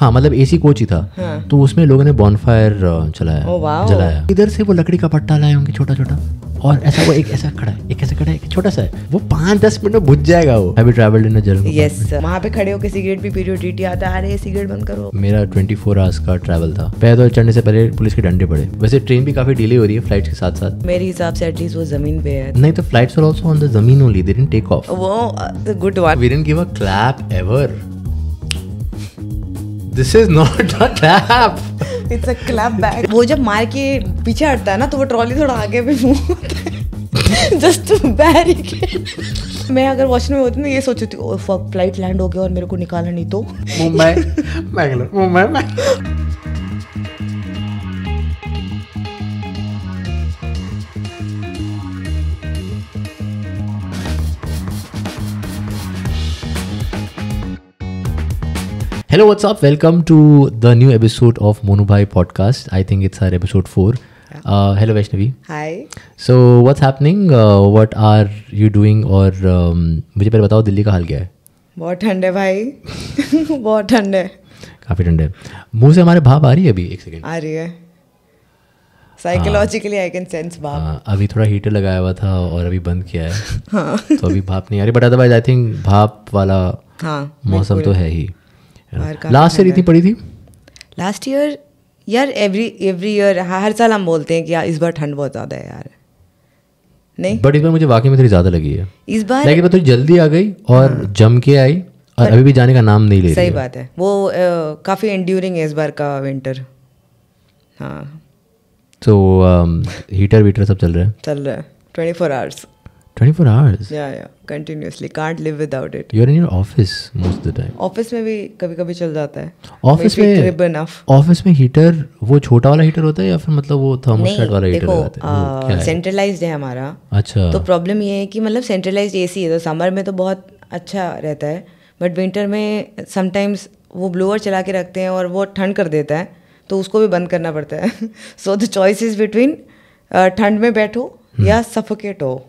हाँ मतलब AC coach ही था हाँ. तो उसमें लोगों ने बॉनफायर चलाया oh, जलाया इधर से वो लकड़ी का पट्टा लाए होंगे छोटा छोटा और ऐसा वो एक ऐसा खड़ा है एक ऐसा खड़ा है एक छोटा सा है वो पाँच दस मिनट में बुझ जाएगा वो अभी ट्रैवल्ड इन जर्नी यस वहाँ पे खड़े होकर सिगरेट भी पीरियो टीटी आता है अरे सिगरेट बंद करो मेरा ट्वेंटी फोर आवर्स का ट्रैवल था पैदल तो चढ़ने से पहले पुलिस के डंडे पड़े वैसे ट्रेन भी काफी डिले हो रही है फ्लाइट के साथ साथ मेरे हिसाब से एटलीस्ट वो जमीन पे है नहीं तो फ्लाइट ऑन द जमीन only they didn't take off वो good one we give a clap ever this is not a trap it's a club bag वो जब मार के पीछे हटता है ना तो वो ट्रॉली थोड़ा आगे भी मूव जस्ट बैरिकेड मैं अगर वॉशरूम में होती ना तो ये सोचती थी ओ फक फ्लाइट लैंड हो गया और मेरे को निकालना नहीं तो Mumbai Bangalore Mumbai hello what's up? Welcome to the new episode of Monubai podcast. I think it's our episode 4. Yeah. Uh, hello, Vaishnavi. Hi. So, what's happening? Uh, what are और um, मुझे पहले बताओ दिल्ली का हाल क्या है बहुत ठंड है भाई बहुत ठंड है काफ़ी ठंड है मुँह से हमारे भाप आ रही है अभी एक सेकेंड आ रही है साइकोलॉजिकली आई कैन सेंस भाप हाँ, हाँ, अभी थोड़ा हीटर लगाया हुआ था और अभी बंद किया है हाँ तो अभी भाप नहीं आ रही बट अदरवाइज आई थिंक भाप वाला हाँ मौसम तो है ही लास्ट ईयर इतनी पड़ी थी लास्ट ईयर यार एवरी एवरी ईयर हर साल हम बोलते हैं कि इस बार ठंड बहुत ज़्यादा है यार नहीं बट इस बार मुझे वाकई में थोड़ी ज़्यादा लगी है इस बार लेकिन थोड़ी जल्दी आ गई और हाँ। जम के आई और अभी भी जाने का नाम नहीं ले रही सही बात है वो काफ़ी इंड्यूरिंग है इस बार का विंटर हाँ तो हीटर वीटर सब चल रहा है चल रहा है twenty four hours 24 hours yeah yeah continuously can't live without it you're in your office most of the time office में भी कभी-कभी चल जाता है office में crib enough office में हीटर वो छोटा वाला हीटर होता है या फिर मतलब वो थर्मोस्टेट वाला हीटर होता है सेंट्रलाइज्ड है हमारा अच्छा तो प्रॉब्लम ये है कि मतलब सेंट्रलाइज्ड एसी है तो समर में तो बहुत अच्छा रहता है बट विंटर में समटाइम्स वो ब्लोअर चला के रखते हैं और वो ठंड कर देता है तो उसको भी बंद करना पड़ता है so the choice is between ठंड में बैठो या सफोकेट हम्म। हो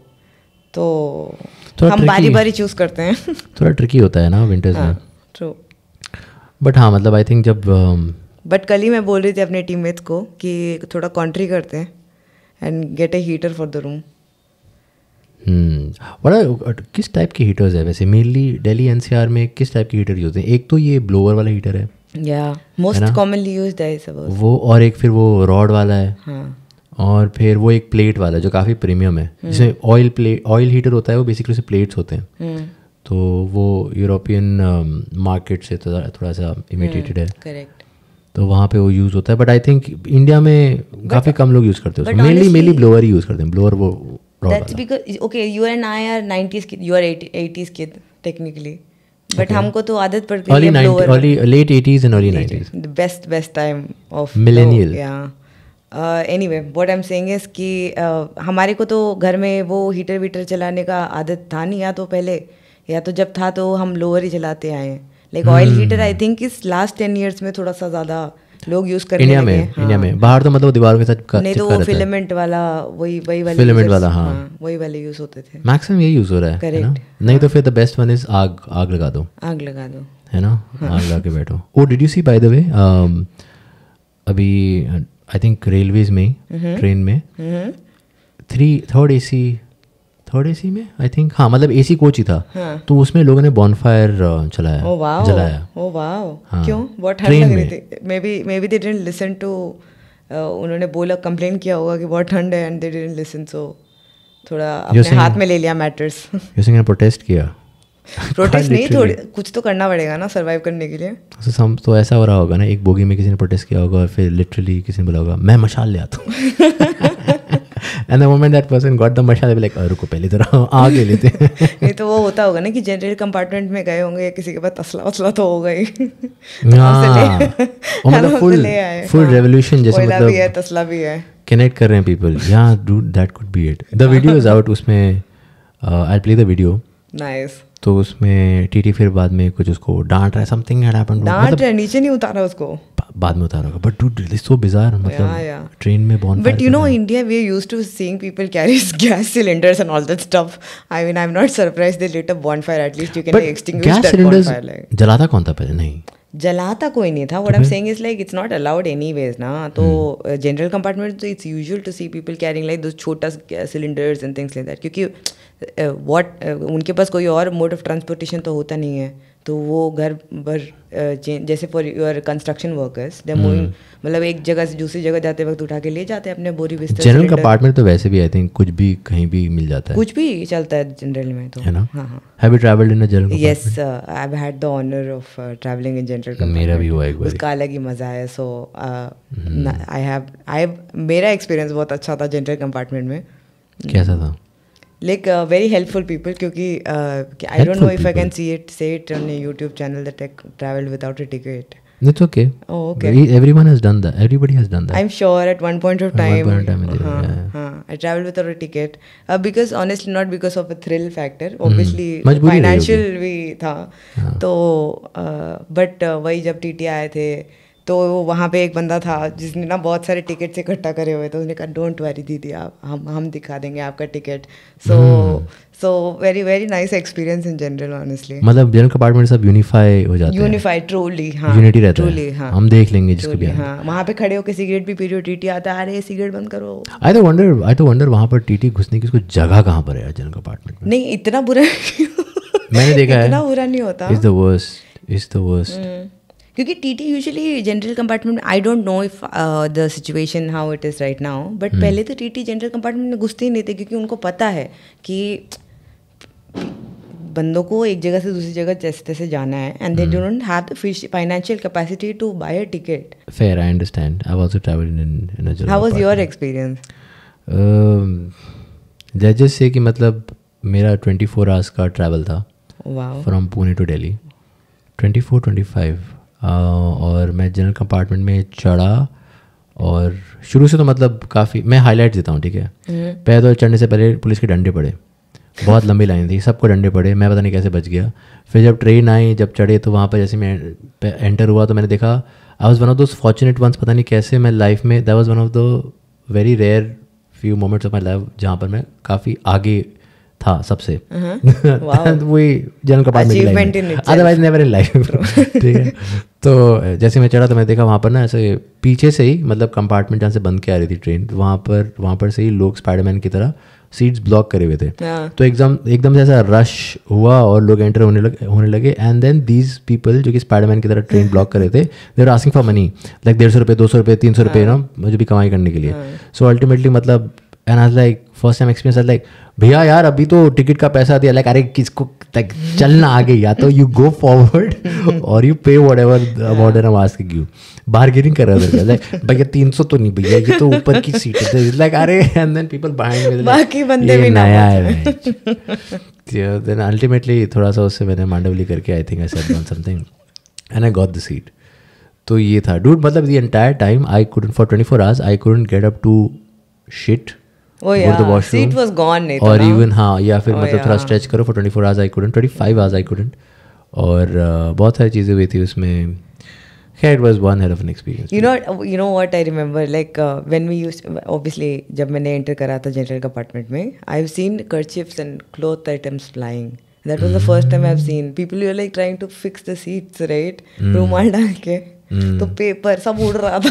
तो हम बारी बारी चूज करते हैं थोड़ा ट्रिकी होता है ना विंटर्स में ट्रू हाँ, बट हाँ मतलब आई थिंक जब बट um, कल ही मैं बोल रही थी अपने टीममेट्स को कि थोड़ा कॉन्ट्री करते हैं and get a heater for the room बड़ा किस टाइप के हीटर्स है वैसे मेनली दिल्ली एनसीआर में किस टाइप के हीटर यूज हैं एक तो ये ब्लोअर वाला हीटर है या मोस्ट कॉमनली यूज्ड है सब वो और एक फिर वो रॉड वाला है हाँ और फिर वो एक प्लेट वाला जो काफ़ी प्रीमियम है हम्म। जिसमें ऑयल प्लेट ऑयल हीटर होता है वो बेसिकली उसे प्लेट्स होते हैं हम्म। तो वो यूरोपियन मार्केट um, से थोड़ा सा इमिटेटेड है करेक्ट हम्म, तो वहाँ पे वो यूज़ होता है बट आई थिंक इंडिया में काफ़ी कम लोग यूज़ करते हैं मेनली मेनली ब्लोअर ही यूज़ करते हैं ब्लोअर वो that's because okay you and I are 90s kid you are 80s kid technically but हमको तो आदत पड़ गई है late 80s and early 90s the best best time of millennial या anyway what I am saying is कि uh, हमारे को तो घर में वो हीटर वीटर चलाने का आदत था नहीं या तो पहले या तो जब था तो हम लोअर ही चलाते आए हैं like oil heater I think इस लास्ट टेन ईयर्स में थोड़ा सा ज़्यादा लोग यूज करने इंडिया में हाँ। इंडिया में बाहर तो मतलब दीवारों के साथ नहीं तो वो फिलामेंट वाला वही वही वाले फिलामेंट वाला हाँ, हाँ वही वाले यूज होते थे मैक्सिमम यही यूज हो रहा है करेक्ट हाँ। नहीं तो हाँ। फिर द बेस्ट वन इज आग आग लगा दो आग लगा दो है ना हाँ। आग लगा के बैठो oh did you see by the way अभी आई थिंक रेलवेज में ट्रेन mm-hmm. में three third A C third A C में आई थिंक हाँ मतलब ए सी कोच ही था हाँ. तो उसमें लोगों ने बॉनफायर uh, चलाया oh, जलाया oh, हाँ. क्यों बहुत ठंड लग रही थी maybe maybe they didn't listen to उन्होंने बोला कंप्लेन किया होगा कि बहुत ठंड है and they didn't listen so थोड़ा अपने हाथ में ले लिया मैटर्स यू सिंग ने प्रोटेस्ट किया प्रोटेस्ट नहीं थोड़ी कुछ तो करना पड़ेगा ना सर्वाइव करने के लिए तो सम तो ऐसा हो रहा होगा ना एक बोगी में किसी ने प्रोटेस्ट किया होगा फिर लिटरली किसी ने बोला होगा मैं मशाल ले आता हूँ and the moment that person got the मशाल लाइक रुको पहले जरा आगे लेते हैं नहीं तो वो होता होगा ना कि जनरल कंपार्टमेंट में गए होंगे या किसी के पास तसला वसला तो हो गई फुल फुल रेवोल्यूशन जैसे मतलब भी है तसला भी है कनेक्ट कर रहे हैं पीपल या do that could be it the video is out उसमें I play the video nice तो उसमें टीटी फिर बाद में कुछ उसको डांट रहा है समथिंग हैड हैपेंड डांट मतलब रहा नीचे नहीं उतारा उसको बाद में उतारा but dude this so bizarre मतलब yeah, yeah. ट्रेन में बॉन but you know India we are used to seeing people carry gas cylinders and all that stuff I mean I am not surprised they lit a bonfire at least you can extinguish that bonfire like जलाता कौन था पहले नहीं जलाता कोई नहीं था what am saying is like it's not allowed anyways ना तो जनरल कंपार्टमेंट तो it's usual to see people carrying like दो छोटा cylinders and things like that क्योंकि वॉट उनके पास कोई और मोड ऑफ ट्रांसपोर्टेशन तो होता नहीं है तो वो घर पर जैसे for your construction workers they moving मतलब एक जगह से दूसरी जगह जाते वक्त उठा के ले जाते हैं अपने बोरी बिस्तर जनरल कंपार्टमेंट तो वैसे भी आई थिंक कुछ भी कहीं भी मिल जाता है कुछ भी चलता है जनरल में तो हाँ हाँ have you travelled in a general yes I have had the honour of travelling in general मेरा भी हुआ एक बार उसका अलग ही मजा है सो आई हैव आई मेरा एक्सपीरियंस बहुत अच्छा था जनरल कंपार्टमेंट में कैसा था लाइक वेरी हेल्पफुल पीपल क्योंकि I don't know if I can see it say it on YouTube channel that I travel without a ticket It's okay. Oh, okay. We, everyone has done that. Everybody has done that. I'm sure at one point of time. At one point of time. Uh, uh-huh, yeah. uh-huh. I traveled without a ticket uh, because honestly, not because of a thrill factor. Obviously, mm. Financial भी था तो but वही जब T T आए थे तो वहाँ पे एक बंदा था जिसने ना बहुत सारे टिकट्स इकट्ठा करे हुए थे तो उसने कहा डोंट वरी दीदी आप हम हम दिखा देंगे आपका ticket so so very very nice experience in general honestly मतलब जनरल कंपार्टमेंट सब यूनिफाई हो जाते हैं यूनिफाई ट्रूली हाँ यूनिटी रहता है ट्रूली हाँ हम देख लेंगे जिसको भी हाँ वहाँ पे खड़े होकर सिगरेट भी पीरियो टीटी आता है अरे सिगरेट बंद करो आई तो वंडर आई तो वंडर वहाँ पर टीटी घुसने की उसको जगह कहाँ पर है जनरल कंपार्टमेंट नहीं इतना बुरा मैंने देखा है इतना बुरा नहीं होता is the worst is the worst क्योंकि T T usually general compartment में I don't know if the situation how it is right now but पहले तो टी टी जनरल कंपार्टमेंट में घुसते ही नहीं थे क्योंकि उनको पता है कि बंदों को एक जगह से दूसरी जगह जैसे तैसे जाना है and they don't have the financial capacity to buy a ticket fare I understand I was travelled in in how was your experience जजेस से कि मतलब मेरा 24 आवर्स का ट्रैवल था फ्रॉम पुणे टू दिल्ली 24 25 और मैं जनरल कंपार्टमेंट में चढ़ा और शुरू से तो मतलब काफ़ी मैं हाईलाइट देता हूँ ठीक है हम्म। पैदल चढ़ने से पहले पुलिस के डंडे पड़े बहुत लंबी लाइन थी सबको डंडे पड़े मैं पता नहीं कैसे बच गया फिर जब ट्रेन आई जब चढ़े तो वहाँ पर जैसे मैं एंटर हुआ तो मैंने देखा I was one of those fortunate ones पता नहीं कैसे मैं लाइफ में that was one of the very rare few moments of my life जहाँ पर मैं काफ़ी आगे था सबसे uh-huh. वही general compartment otherwise never in life ठीक है तो जैसे मैं चढ़ा तो मैंने देखा वहाँ पर ना ऐसे पीछे से ही मतलब कंपार्टमेंट जहाँ से बंद के आ रही थी ट्रेन वहाँ पर वहाँ पर से ही लोग स्पाइडरमैन की तरह सीट्स ब्लॉक करे हुए थे हाँ। तो एकदम एकदम से ऐसा रश हुआ और लोग एंटर होने लगे होने लगे एंड देन दीज पीपल जो कि स्पाइडरमैन की तरह ट्रेन ब्लॉक कर रहे थे there asking for money like डेढ़ सौ रुपये दो सौ रुपये तीन सौ रुपये ना हाँ। मुझे भी कमाई करने के लिए सो हाँ। अल्टीमेटली मतलब एंड आज लाइक फर्स्ट टाइम एक्सपीरियंस आज लाइक भैया यार अभी तो टिकट का पैसा दिया लाइक अरे किसको लाइक चलना आ गई या तो यू गो फॉरवर्ड और you pay whatever about an आवाज की यू बार्गेनिंग कर रहे थे लाइक भैया तीन सौ तो नहीं भैया ये तो ऊपर की सीट है लाइक अरे एंड देन पीपल बाइंड में बाकी बंदे भी नया है देन अल्टीमेटली थोड़ा सा उससे मैंने मांडवली करके I think I said something and I got the seat तो ये था डूड मतलब the entire time I couldn't for twenty four hours I couldn't get up to shit oh yeah. go to the washroom seat was gone nahi or तो even हाँ या फिर oh मतलब yeah. थोड़ा स्ट्रेच करो for 24 hours I couldn't 25 hours I couldn't और uh, बहुत सारी चीज़ें हुई थी उसमें खैर it was one hell of an experience you know you know what I remember like when we use obviously जब मैंने एंटर करा था जनरल कंपार्टमेंट में I have seen kerchiefs and cloth items flying That was the first time I've seen people were like trying to fix the seats, right? Mm. Rumal तो paper हम्म। सब उड़ रहा था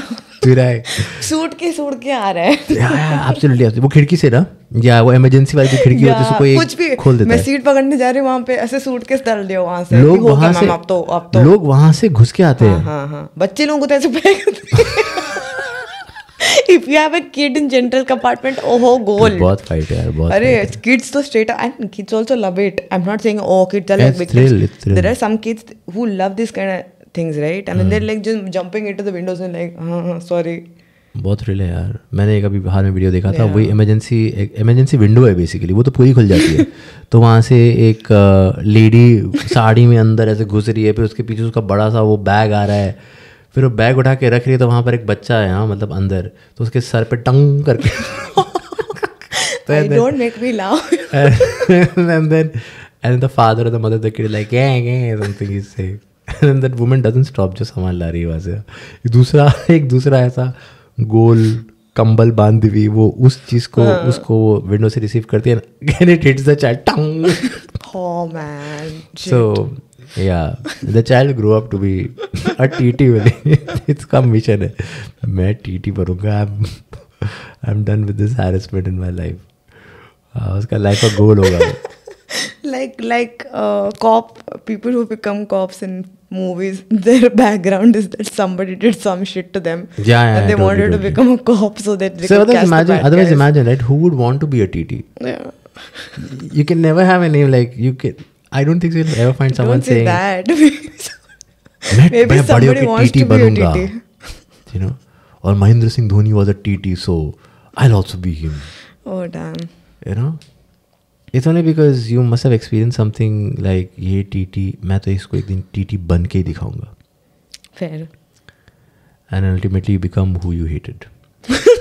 सूट के सूट के आ रहा है एब्सोल्युटली वो खिड़की से ना या वो इमरजेंसी वाली खिड़की होती है कोई कुछ भी खोल देता मैं सीट पकड़ने जा रही हूँ वहाँ पे ऐसे सूट के डाल दियो वहाँ से लोग वहाँ से अब तो अब तो लोग वहाँ से घुस के आते हैं हाँ हाँ, हाँ। बच्चे लोगों को तो ऐसे if you have a kid in general compartment ओहो गोल बहुत फाइट है यार बहुत अरे किड्स तो straight and kids also love it I am not saying oh kids are like there are some kids who love this kind things, right? And mm. then they're hmm. like just jumping into the windows and like, uh, sorry. बहुत thrill है यार मैंने एक अभी बाहर में video देखा yeah. था वही इमरजेंसी एक इमरजेंसी विंडो है बेसिकली वो तो पूरी खुल जाती है तो वहाँ से एक लेडी साड़ी में अंदर ऐसे घुस रही है फिर उसके पीछे उसका बड़ा सा वो बैग आ रहा है फिर वो बैग उठा के रख रही है तो वहाँ पर एक बच्चा है हाँ मतलब अंदर तो उसके सर पर टंग करके तो don't make me loud and then the father और the mother the kid like yeah yeah something then that women doesn't stop जो सामान ला रही है वहाँ से दूसरा एक दूसरा ऐसा गोल कंबल बांध भी वो उस चीज को uh. उसको वो विंडो से रिसीव करती है can it hits the child tongue man so या the child grow up to be a TT tt it's come mission है मैं टीटी बनूंगा I am done with this harassment in my life उसका life का goal होगा like like cop people who become cops in movies, their background is that somebody did some shit to them. Yeah, yeah And they totally, wanted totally. to become a cop so that they so could otherwise imagine, otherwise guys. imagine, right? Who would want to be a TT? Yeah. you can never have a name like you can. I don't think you'll ever find someone say saying that. Maybe somebody wants TT to be a TT. you know, or Mahindra Singh Dhoni was a TT, so I'll also be him. Oh damn. You know. It's only because you must have experience something like ये T T मैं तो इसको एक दिन T T बन के ही दिखाऊंगा fair and ultimately become who you hated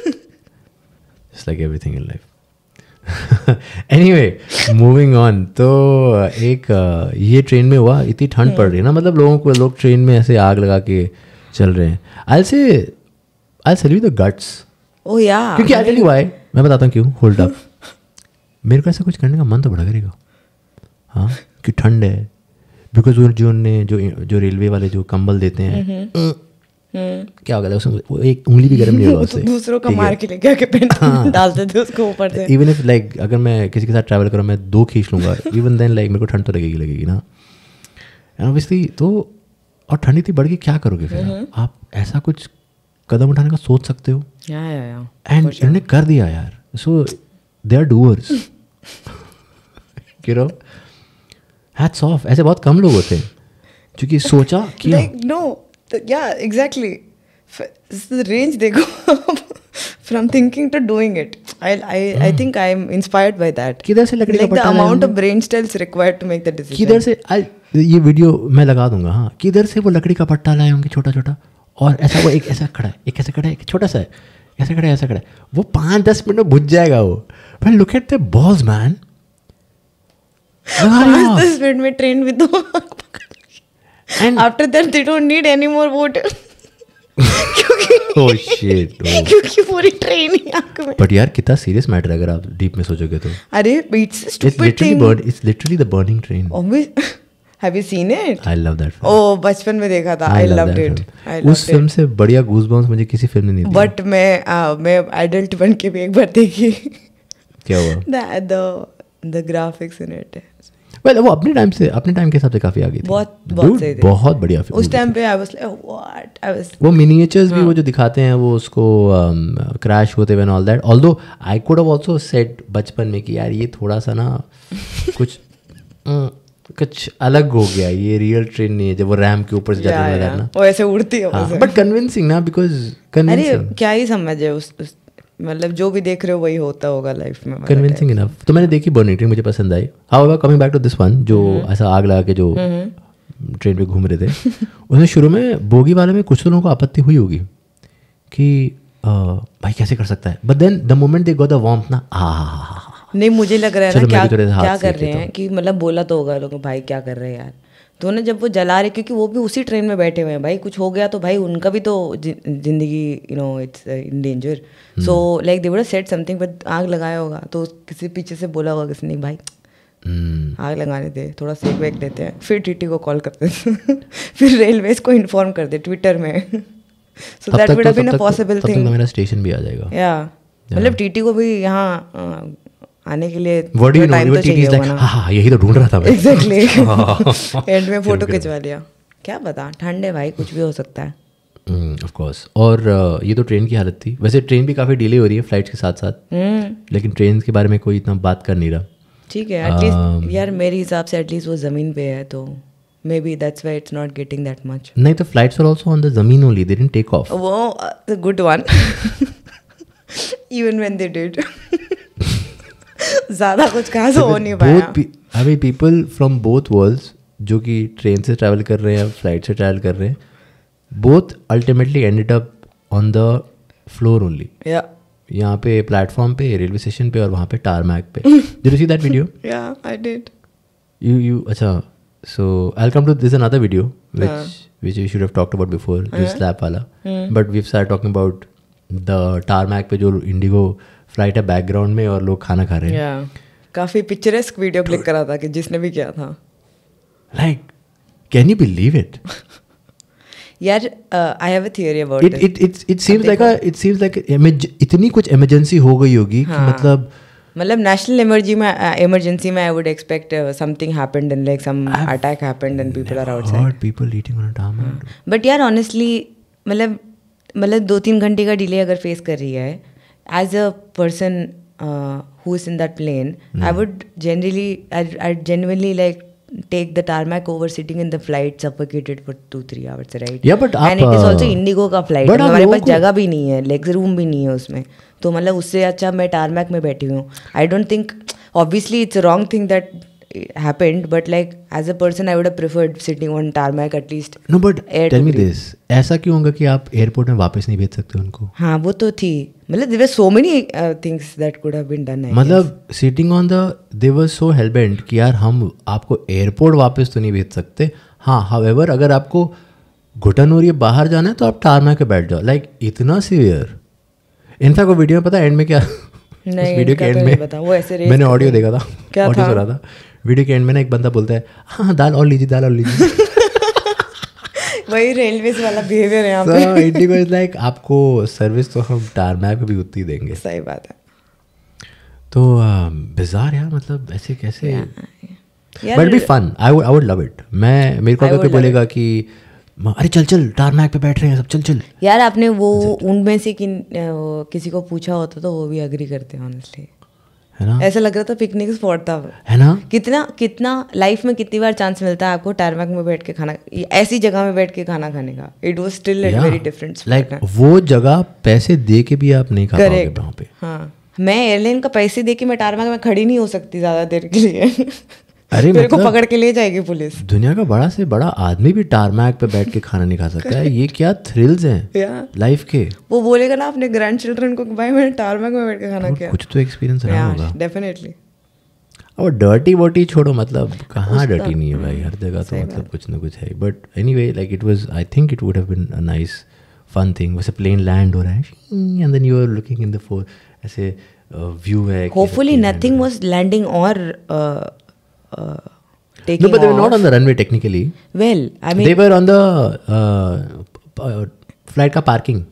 it's like everything in life anyway moving on तो uh, एक uh, ये ट्रेन में हुआ इतनी ठंड पड़ रही है ना मतलब लोगों को लोग ट्रेन में ऐसे आग लगा के चल रहे हैं I say I salute the guts oh या क्योंकि आई टेल यू व्हाई मैं बताता हूँ क्यों होल्ड अप मेरे को ऐसा कुछ करने का मन तो बड़ा करेगा हाँ कि ठंड है बिकॉज वो जो ने जो जो रेलवे वाले जो कंबल देते हैं हम्म, हम्म। हम्म। क्या होगा उसमें वो एक उंगली भी गर्म नहीं होगा उससे दूसरों का मार के लेके आके पेंट हाँ, डालते थे उसको ऊपर से इवन इफ लाइक अगर मैं किसी के साथ ट्रैवल करूँ मैं दो खींच लूँगा इवन देन लाइक मेरे को ठंड तो लगेगी लगेगी ना एंड ऑब्वियसली तो और ठंड इतनी बढ़ गई क्या करोगे फिर आप ऐसा कुछ कदम उठाने का सोच सकते हो एंड इन्होंने कर दिया यार so they are doers you hats off ऐसे बहुत कम लोग होते हैं क्योंकि सोचा किया नो या एग्जैक्टली रेंज देखो from thinking to doing it I I I think I am inspired by that किधर से लकड़ी का पट्टा amount of brain cells required to make the decision किधर से आई ये वीडियो मैं लगा दूंगा हां किधर से वो लकड़ी का पट्टा लाए होंगे छोटा छोटा और ऐसा वो एक ऐसा खड़ा है एक ऐसा खड़ा है एक छोटा सा है ऐसा खड़ा है ऐसा खड़ा है वो पाँच दस मिनट में बुझ जाएगा वो Man, look at their balls, man. Why is this bit me trained with the And after that, they don't need any more water. क्योंकि शिट oh, oh. क्योंकि पूरी ट्रेन ही आंख में बट यार कितना सीरियस मैटर अगर आप डीप में सोचोगे तो अरे it's stupid thing it's literally the burning train always have you seen it I love that oh बचपन में देखा था आई लव्ड इट उस फिल्म से बढ़िया गूज बम्स मुझे किसी फिल्म ने नहीं बट मैं uh, मैं एडल्ट बन के भी एक बार देखी क्या हुआ वो अपने टाइम से अपने टाइम के हिसाब से काफी आगे थी बहुत बहुत सही थी बहुत बढ़िया फिल्म उस टाइम पे I was like what I was वो मिनिएचर्स भी हाँ। वो जो दिखाते हैं वो उसको क्रैश um, होते all that although I could have also said बचपन में कि यार ये थोड़ा सा ना कुछ कुछ अलग हो गया ये रियल ट्रेन नहीं है जब वो रैम के ऊपर से जाती है ना वो ऐसे उड़ती है हाँ, बट कन्विंसिंग ना बिकॉज अरे क्या ही है उस, उस मतलब जो भी देख रहे हो वही होता होगा लाइफ में कन्विंसिंग मतलब इनफ तो मैंने देखी बर्निंग ट्रेन मुझे पसंद I how about coming back to this one जो हम्म। ऐसा आग लगा के जो ट्रेन हम्म। पे घूम रहे थे उसमें शुरू में बोगी वाले में कुछ तो लोगों को आपत्ति हुई होगी कि भाई कैसे कर सकता है but then the moment they go the warm ना आ नहीं मुझे लग रहा है ना क्या तो क्या कर रहे हैं कि मतलब बोला तो होगा लोगों भाई क्या कर रहे हैं यार दोनों तो जब वो जला रहे क्योंकि वो भी उसी ट्रेन में बैठे हुए हैं भाई कुछ हो गया तो भाई उनका भी तो जिंदगी you know it's in danger so like they would set something but आग लगाया होगा तो किसी पीछे से बोला होगा किसी ने भाई Hmm. आग लगाने दे थोड़ा सेक वेक देते हैं फिर टीटी को कॉल करते हैं फिर रेलवे को इन्फॉर्म कर दे ट्विटर में so that would have been a possible thing मेरा स्टेशन भी आ जाएगा या मतलब टीटी को भी यहाँ uh, आने के लिए What तो चाहिए like, हाँ, हाँ यही तो ढूंढ रहा था एग्जैक्टली एंड में फोटो खिंचवा लिया क्या पता ठंड है भाई कुछ भी हो सकता है ऑफ hmm, कोर्स और uh, ये तो ट्रेन की हालत थी वैसे ट्रेन भी काफ़ी डिले हो रही है फ्लाइट्स के साथ साथ hmm. लेकिन ट्रेन के बारे में कोई इतना बात कर नहीं रहा ठीक है एटलीस्ट um, यार मेरे हिसाब से एटलीस्ट वो ज़मीन पे है तो may be that's why it's not getting that much नहीं तो flights are also on the जमीन only they didn't take off वो the good one even when they did ज़्यादा कुछ कहा से हो नहीं पाया अभी पीपल फ्रॉम बोथ वर्ल्ड जो कि ट्रेन से ट्रैवल कर रहे हैं फ्लाइट से ट्रैवल कर रहे हैं both ultimately ended up on the floor only यहाँ पे प्लेटफॉर्म पे रेलवे स्टेशन पे और वहाँ पे टार मैक पे डिड सी दैट वीडियो या आई डिड यू यू अच्छा so welcome to this another video video which uh. which we should have talked about before uh. the slap wala. Uh. But we've started talking about पे जो Indigo flight है background में और लोग खाना खा रहे हैं काफ़ी पिक्चरेस्क वीडियो क्लिक करा था कि जिसने भी किया था like can you believe it यार I have a theory about it it it it seems like a it seems like image इतनी कुछ इमरजेंसी हो गई होगी कि हाँ। मतलब मतलब नेशनल इमरजी में इमरजेंसी uh, में I would expect something happened and like some attack happened and people are outside people eating on a time but यार ऑनेस्टली मतलब मतलब दो तीन घंटे का डिले अगर फेस कर रही है as a person uh, who is in that plane, mm. I would generally, I, I genuinely like take the tarmac over sitting in the flight suffocated for two three hours right yeah but and it is also Indigo ka flight. But हमारे पास जगह भी नहीं है legs room भी नहीं है उसमें तो मतलब उससे अच्छा मैं tarmac में बैठी हूँ I don't think obviously it's a wrong thing that it happened but like as a person i would have preferred sitting on tarmac at least no but tell me this ऐसा क्यों होगा कि आप airport में वापस नहीं भेज सकते उनको हाँ वो तो थी मतलब there so many things that could have been done मतलब sitting on the they were so hellbent कि यार हम आपको एयरपोर्ट वापस तो नहीं भेज सकते हाँ हावेवर अगर आपको घुटन हो रही है बाहर जाना है तो आप टारना के बैठ जाओ लाइक like, इतना सीवियर इनफैक्ट वो वीडियो में पता एंड में क्या नहीं वीडियो के एंड तो में वो ऐसे मैंने ऑडियो देखा था ऑडियो सुना था वीडियो के एंड में ना एक बंदा बोलता है हाँ, हाँ दाल और लीजिए दाल और लीजिए वही रेलवे वाला बिहेवियर है so, पे इंडिगो इज लाइक आपको सर्विस तो हम टारमैक भी उतनी देंगे सही बात है तो बेजार यार मतलब ऐसे कैसे but be fun I would I would love it मैं मेरे को अगर कोई बोलेगा कि अरे चल चल टारमैक पे बैठ रहे हैं सब चल चल यार आपने वो उनमें से किन किसी को पूछा होता तो वो भी अग्री करते हैं ऑनेस्टली है ना ऐसा लग रहा था पिकनिक स्पॉट था है ना कितना कितना लाइफ में कितनी बार चांस मिलता है आपको टारमैक में बैठ के खाना ऐसी जगह में बैठ के खाना खाने का it was still very different like वो जगह पैसे दे के भी आप नहीं खा पाओगे पे हाँ मैं एयरलाइन का पैसे दे के मैं टारमैक में खड़ी नहीं हो सकती ज़्यादा देर के लिए अरे मेरे मतलब, को पकड़ के ले जाएगी पुलिस दुनिया का बड़ा से बड़ा आदमी भी टारमैक पे बैठ के खाना नहीं खा सकता है ये क्या थ्रिल्स हैं लाइफ के वो बोलेगा ना अपने ग्रैंड चिल्ड्रन को भाई मैंने टारमैक में बैठ के खाना खाया कुछ तो एक्सपीरियंस रहा होगा डेफिनेटली अब डर्टी वर्टी छोड़ो मतलब कहाँ डर्टी हम्म, नहीं है भाई हर जगह तो मतलब कुछ ना कुछ है but anyway like it was I think it would have been nice fun thing वैसे प्लेन लैंड हो रहा है and then you are looking in the fore ऐसे व्यू uh, है होपफुली नथिंग वॉज लैंडिंग और taking no, but they were off. not on the runway technically. Well, I mean, they were on the uh, uh flight का parking.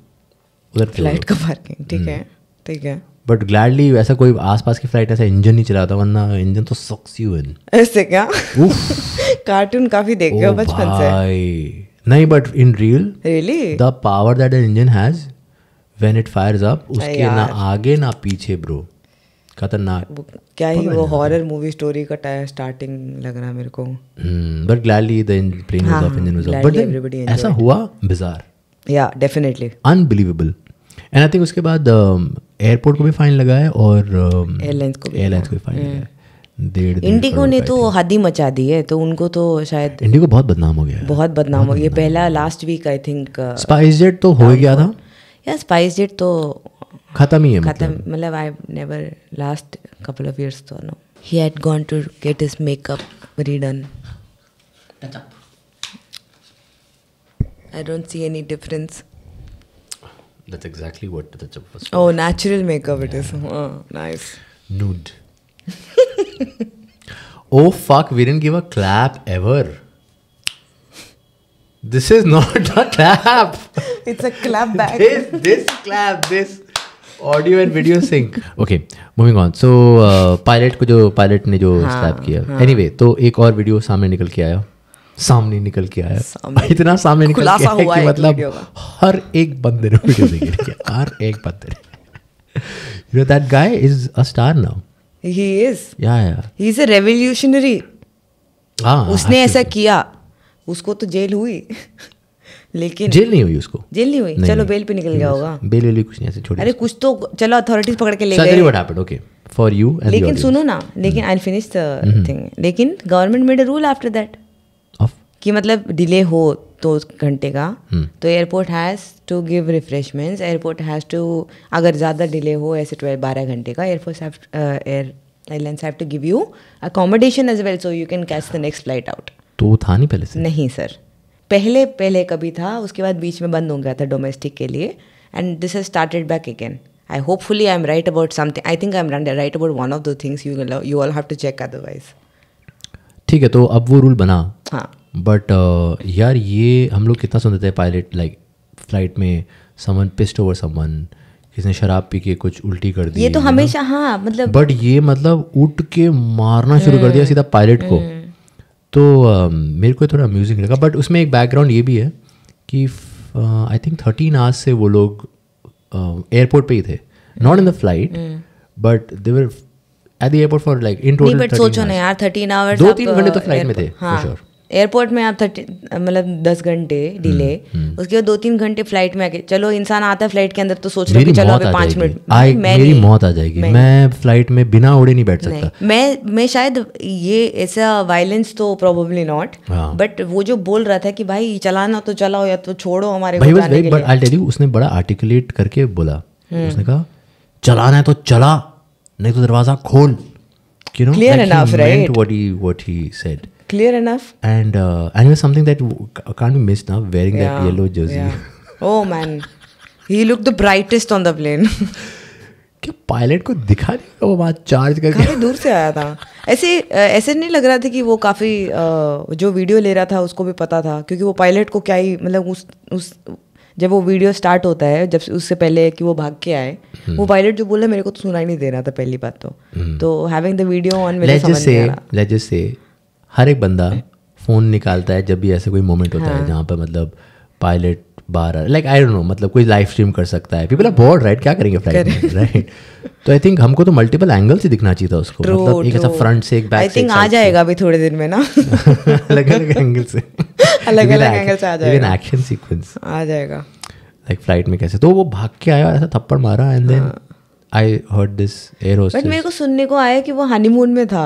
उधर flight का parking ठीक है hmm. ठीक है but gladly वैसा कोई आसपास की फ्लाइट ऐसा इंजन नहीं चलाता वरना इंजन तो सक्स यू इन ऐसे क्या कार्टून काफी देख रहे oh बचपन से नहीं but in real really the power that an engine has when it fires up उसके ना आगे ना पीछे ब्रो खतरनाक क्या ही वो हॉरर मूवी स्टोरी का स्टार्टिंग लग रहा मेरे को but gladly the plane of engine was off but ऐसा हुआ बिजार या definitely unbelievable and I think उसके बाद एयरपोर्ट um, को भी फाइन लगा है और एयरलाइंस um, को भी एयरलाइंस को भी फाइन लगा इंडिगो ने तो हद ही मचा दी है तो उनको तो शायद इंडिगो बहुत बदनाम हो गया बहुत बदनाम हो गया पहला last week I think SpiceJet तो हो गया था या स्पाइस जेट तो खत्म ही है खत्म मतलब I never last couple of years तो no he had gone to get his makeup redone I don't see any difference That's exactly what the touch up was. For. Oh, natural makeup it yeah. is. Oh, nice. Nude. oh fuck, we didn't give a clap ever. This is not a clap. It's a clap back. this, this clap, this. Audio and video sync okay moving on so pilot को जो pilot ने जो step हाँ, किया anyway हाँ. तो एक और वीडियो सामने निकल के आया सामने निकल के आया सामने इतना सामने निकल के आया कि मतलब हर एक बंदे ने वीडियो देख लिया हर एक बंदे ने you know that guy is a star now he is या या ही इज अ रेवोल्यूशनरी हां उसने ऐसा किया उसको तो जेल हुई लेकिन जेल नहीं हुई उसको जेल नहीं हुई चलो बेल पे निकल गया होगा बेल वेल कुछ नहीं ऐसे छोड़ अरे कुछ तो चलो अथॉरिटीज पकड़ के ले गए what happened okay for you लेकिन सुनो ना हम्म। लेकिन आई फिनिश द थिंग लेकिन government made a rule after that कि मतलब डिले हो तो घंटे का hmm. तो airport has to give refreshments airport has to अगर ज़्यादा डिले हो ऐसे ट्वेल्व बारह घंटे का air force air airlines have to give you accommodation as well so you can catch the next flight out तो था नहीं पहले से नहीं सर पहले पहले कभी था उसके बाद बीच में बंद हो गया था डोमेस्टिक के लिए and this has started back again I hopefully I am right about something I think I am right about one of the things you you all have to check otherwise ठीक है तो अब वो rule बना हाँ but uh, यार ये हम लोग कितना सुनते थे पायलट लाइक फ्लाइट में समन पिस्ट ओवर समन किसने शराब पी के कुछ उल्टी कर दी ये तो हमेशा हाँ मतलब बट ये मतलब उठ के मारना शुरू कर दिया हम्म। सीधा पायलट को हम्म। तो uh, मेरे को थोड़ा अम्यूजिंग लगा बट उसमें एक बैकग्राउंड ये भी है कि आई थिंक थर्टीन आवर्स से वो लोग एयरपोर्ट uh, पे ही थे not in the flight but there at the airport for like in total दो तीन घंटे तो फ्लाइट uh, में थे हाँ. एयरपोर्ट में आप थर्टी मतलब दस घंटे डिले हम्म, हम्म। उसके बाद दो तीन घंटे फ्लाइट में आके चलो इंसान आता है फ्लाइट के अंदर तो सोच रहे चलो अभी पाँच मिनट मेरी मौत आ जाएगी मैं, फ्लाइट में बिना उड़े नहीं बैठ सकता मैं मैं शायद ये ऐसा वायलेंस तो प्रोबेबली नॉट बट वो जो बोल रहा था कि भाई चलाना तो चलाओ या तो छोड़ो हमारे उसने बड़ा आर्टिकुलेट करके बोला हम्म। उसने कहा चलाना है तो चला नहीं तो दरवाजा खोल clear and clear like enough, ही right? meant what Clear enough. And uh, and it was something that can't be missed now. Wearing yeah. that yellow jersey. Yeah. Oh man, he looked the brightest on the plane. क्या pilot को दिखा नहीं वो बात charge करके काफी दूर से आया था ऐसे ऐसे नहीं लग रहा था कि वो काफ़ी जो वीडियो ले रहा था उसको भी पता था क्योंकि वो पायलट को क्या ही मतलब उस उस जब वो वीडियो स्टार्ट होता है जब उससे पहले कि वो भाग के आए hmm. वो पायलट जो बोला मेरे को तो सुनाई नहीं दे रहा था पहली बात तो hmm. तो हैविंग द वीडियो ऑन मेरे समझ से हर एक बंदा फ़ोन निकालता है जब भी ऐसे कोई मोमेंट होता है हाँ। जहाँ पर मतलब पायलट बार लाइक आई डोंट नो मतलब कोई लाइव स्ट्रीम कर सकता है पीपल आर बोर्ड राइट क्या करेंगे फ्लाइट में राइट तो आई थिंक हमको तो मल्टीपल एंगल से दिखना चाहिए था उसको मतलब एक ऐसा फ्रंट से एक बैक आई थिंक आ जाएगा अभी थोड़े दिन में ना अलग अलग एंगल से अलग अलग एंगल से आ जाएगा एक्शन सीक्वेंस आ जाएगा लाइक फ्लाइट में कैसे तो वो भाग के आया ऐसा थप्पड़ मारा and then I heard this air hostess but मेरे को सुनने को आया कि वो हनीमून में था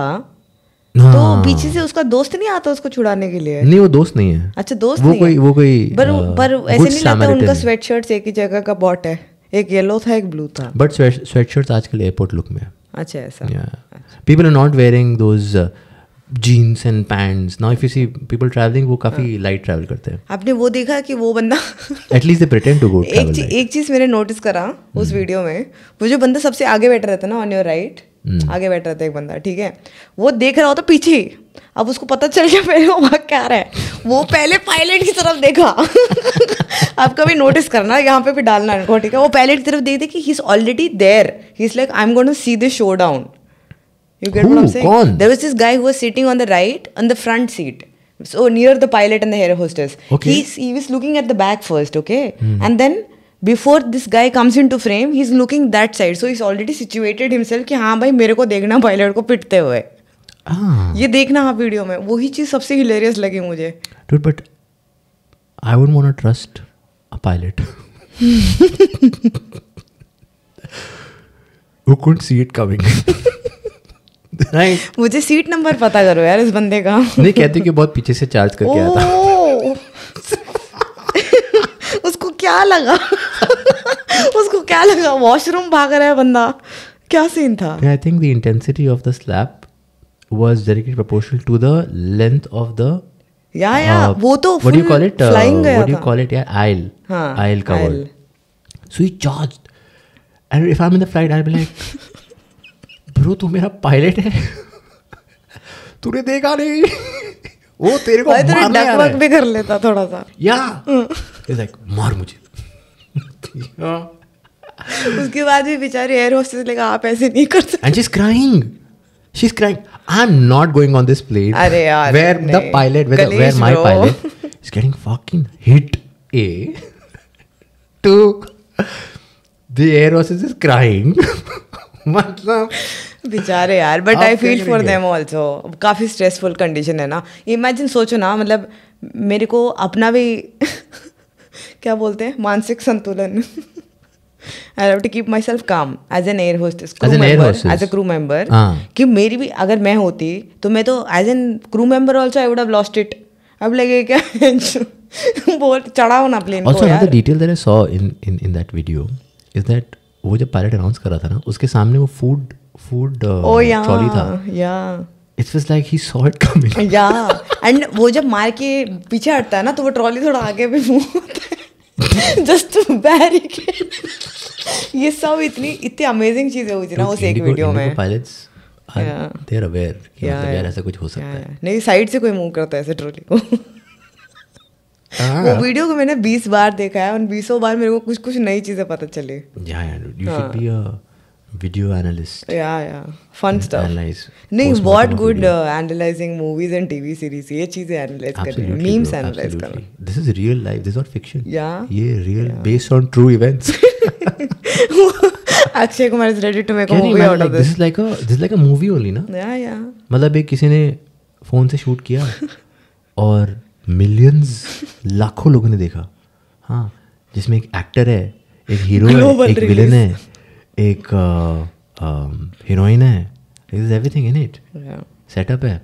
हाँ। तो पीछे से उसका दोस्त नहीं आता उसको छुड़ाने के लिए नहीं वो दोस्त नहीं है अच्छा दोस्त वो कोई वो कोई पर हाँ, पर ऐसे नहीं लगता उनका स्वेट शर्ट एक ही जगह का बॉट है एक येलो था एक ब्लू था बट स्वेट शर्ट आजकल एयरपोर्ट लुक में अच्छा ऐसा people are not wearing those jeans and pants now if you see people travelling वो काफी लाइट हाँ। ट्रैवल करते हैं आपने वो देखा कि वो बंदा at least they pretend to go एक चीज एक चीज मैंने नोटिस करा उस वीडियो hmm. में वो जो बंदा सबसे आगे बैठा रहता ना ऑन योर राइट हम्म। आगे बैठ रहा था एक बंदा ठीक है वो देख रहा होता पीछे अब उसको पता चल गया मेरे को वहाँ क्या रहा है वो पहले पायलट की तरफ देखा आप कभी नोटिस करना यहाँ पे भी डालना इनको ठीक है वो पायलट की तरफ देख दे कि he is already there he is like I am going to see this show down you get what I am saying there was this guy who was sitting on the right on the front seat so near the pilot and the air hostess he is he was looking at the back first okay mm. and before this guy comes in to frame he is looking that side so is already situated himself कि हाँ भाई मेरे को देखना pilot को पिटते हुए ah. ये देखना आप वीडियो में वही चीज़ सबसे हिलेरियस लगी मुझे but I would want trust a pilot who couldn't see it coming. right. मुझे सीट नंबर पता करो यार इस बंदे का नहीं कहते कि बहुत पीछे से चार्ज करके आया था उसको क्या लगा उसको क्या लगा वॉशरूम भाग रहा है बंदा क्या सीन था I think the intensity of the slap was directly proportional to the length of the या या uh, वो तो what you call it flying what you call it यार आइल हां आइल का cover so he charged and if I am in the flight I be like bro तू मेरा pilot है तूने देखा नहीं वो तेरे को मार भी कर लेता थोड़ा सा या इज लाइक मार मुझे हाँ। उसके बाद भी बेचारे एयर होस्टेस लगा आप ऐसे नहीं कर सकते and she is crying she is crying I am not going on this plane अरे यार where the pilot where where my pilot is getting fucking hit a to the air hostess is crying मतलब बेचारे यार but I feel for them also काफ़ी stressful condition है ना imagine सोचो ना मतलब मेरे को अपना भी क्या बोलते हैं मानसिक संतुलन I have to keep myself calm as an air hostess as a crew member कि मेरी भी अगर मैं होती तो मैं तो as an crew member also I would have lost it अब लगे क्या बहुत चढ़ाओ ना प्लेन also, को यार detail that I saw in in in that video is that वो जब पायलट अनाउंस कर रहा था ना उसके सामने वो फूड फूड ट्रॉली था या it's was like he saw it coming या एंड वो जब मार के पीछे हटता है ना तो वो ट्रॉली थोड़ा आगे भी मूव होता है जस्ट बैरिकेड ये सब इतनी इतनी अमेजिंग चीजें हुई थी ना उस एक वीडियो में पायलट्स देयर अवेयर कि यार तो ऐसा कुछ हो सकता है नहीं साइड से कोई मूव करता है ऐसे को हाँ। वो वीडियो को मैंने 20 बार देखा है और बीसों बार मेरे को कुछ कुछ नई चीजें पता चली या you should be a video analyst yeah yeah fun and stuff analyze नहीं what good uh, analyzing movies and TV series Ye cheeze analyze कर memes bro, analyze कर this is real life this is not fiction yeah ये real yeah. based on true events Akshay Kumar is ready to make a movie out of this this is like a this is like a movie only ना yeah yeah मतलब एक किसी ने phone से shoot किया और millions लाखों लोगों ने देखा हाँ जिसमें एक एक्टर है एक हीरो है एक विलेन है एक हीरोइन है is everything in it setup है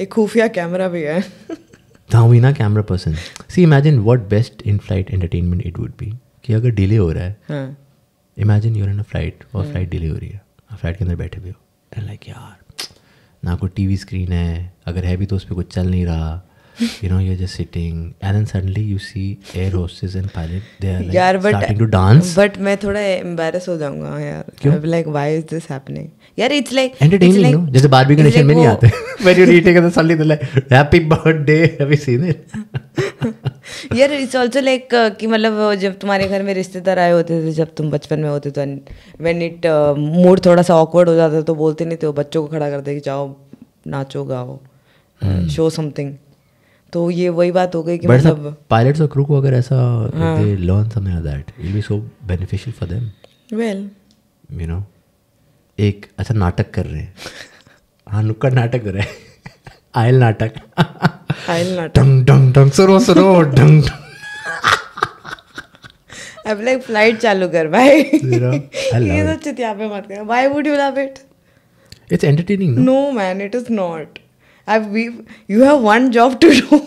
एक खुफिया कैमरा भी है धावीना camera person see imagine what best in flight entertainment it would be कि अगर डिले हो रहा है imagine you're in a flight और फ्लाइट डिले हो रही है आप फ्लाइट के अंदर बैठे हुए हो एंड लाइक यार ना कोई टीवी स्क्रीन है अगर है भी तो उस पर कुछ चल नहीं रहा you know you're just sitting and then suddenly you see air hostess and pilot they are like yaar, but, starting to dance but main thoda embarrass ho jaunga yaar क्यों I'll be like why is this happening yaar it's like entertaining it's like, no just a barbie के like, mein nahi aate when you're eating and suddenly they're like happy birthday have you seen it यार it's also like कि मतलब जब तुम्हारे घर में रिश्तेदार आए होते थे जब तुम बचपन में होते तो वेन इट मूड थोड़ा सा ऑकवर्ड हो जाता तो बोलते नहीं थे वो बच्चों को खड़ा करते कि जाओ नाचो गाओ शो समथिंग तो ये वही बात हो गई कि मतलब पायलट्स और क्रू को अगर ऐसा they learn something like that it will be so beneficial for them well you know एक अच्छा नाटक कर रहे हैं हां नुक्कड़ नाटक कर रहे हैं आयल नाटक आयल नाटक डंग डंग डंग सरो सरो डंग अब लाइक फ्लाइट चालू कर भाई ये तो चितिया पे मत कर why would you love it it's entertaining no man it is not I've we you have one job to do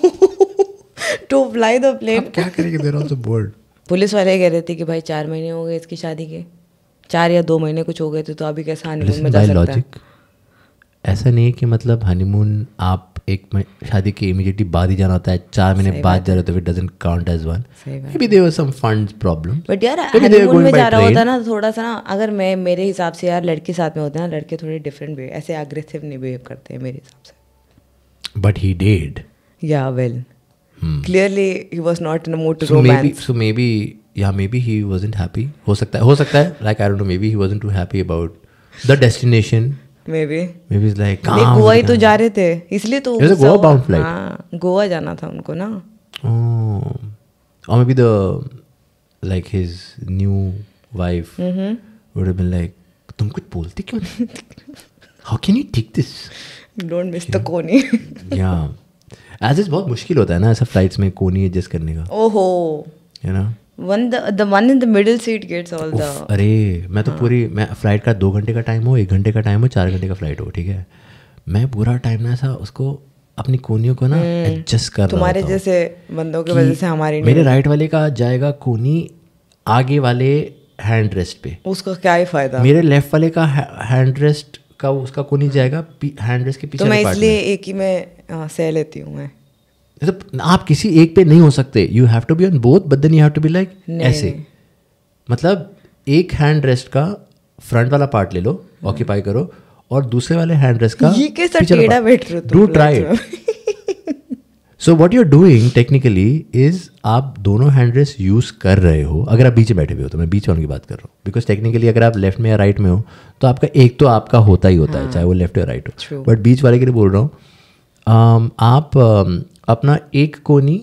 to fly the plane. आप क्या करेंगे? They're also bored. पुलिस वाले कह रहे थे कि भाई चार महीने हो गए इसकी शादी के चार या दो महीने कुछ हो गए थे तो अभी कैसा हनीमून में जा सकता लॉजिक ऐसा नहीं है कि मतलब हनीमून आप एक शादी के इमीडिएटली बाद ही जाना होता है चार महीने बाद जा रहे हो तो doesn't count as one maybe there some funds problem but यार हनीमून में जा रहा होता ना तो थोड़ा सा ना अगर मैं मेरे हिसाब से यार लड़के साथ में होते हैं ना लड़के थोड़े डिफरेंट ऐसे अग्रेसिव नहीं बिहेव करते हैं मेरे हिसाब से But he did. Yeah, well. Hmm. Clearly, he was not in a mood to so romance. Maybe, so maybe, yeah, maybe he wasn't happy. Ho sakta, ho sakta Like, I don't know, maybe he wasn't too happy about the destination. Maybe. Maybe it's like, नहीं गोवा ही तो जा रहे थे इसलिए तो Goa bound flight हाँ Goa जाना था उनको ना oh or maybe the like his new wife mm-hmm. would have been like तुम कुछ बोलते क्यों how can you take this don't miss the कोनी या एज इज बहुत मुश्किल होता है ना ऐसा फ्लाइट्स में कोनी एडजस्ट करने का ओहो you know one the the one in the middle seat gets all the अरे मैं तो हाँ। पूरी मैं फ्लाइट का दो घंटे का टाइम हो एक घंटे का टाइम हो चार घंटे का फ्लाइट हो ठीक है मैं पूरा टाइम ना ऐसा उसको अपनी कोनियों को ना एडजस्ट हम्म। कर तुम्हारे जैसे बंदों की वजह से हमारी मेरे राइट वाले का जाएगा कोनी आगे वाले हैंड रेस्ट पे उसका क्या ही फायदा मेरे लेफ्ट वाले का हैंड रेस्ट का उसका कोनी जाएगा हैंड रेस्ट के तो पीछे तो मैं इसलिए एक ही में हाँ, सह लेती हूँ मैं तो आप किसी एक पे नहीं हो सकते you have to be on both but then you have to be like ऐसे मतलब एक हैंड रेस्ट का फ्रंट वाला पार्ट ले लो ऑक्यूपाई हम्म। करो और दूसरे वाले हैंड रेस्ट का ये कैसा टेढ़ा बैठ रहे रहा do try so what you're doing technically is आप दोनों हैंड रेस यूज़ कर रहे हो अगर आप बीच बैठे हुए हो तो मैं बीच होने की बात कर रहा हूँ बिकॉज टेक्निकली अगर आप लेफ्ट में या राइट में हो तो आपका एक तो आपका होता ही होता है hmm. चाहे वो लेफ्ट या राइट हो बट बीच वाले के लिए बोल रहा हूँ um, आप um, अपना एक कोनी